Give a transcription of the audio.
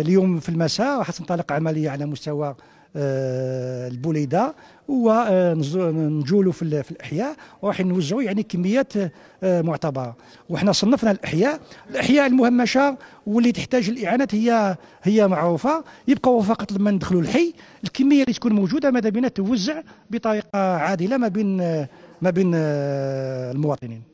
اليوم في المساء راح تنطلق عمليه على مستوى آه، البوليده ونجولوا آه، في الاحياء وراح نوزعوا يعني كميات آه، معتبره وحنا صنفنا الاحياء الاحياء المهمشه واللي تحتاج الاعانات هي هي معروفه يبقوا فقط لما ندخلوا الحي الكميه اللي تكون موجوده ماذا بنا توزع بطريقه عادله ما بين ما بين المواطنين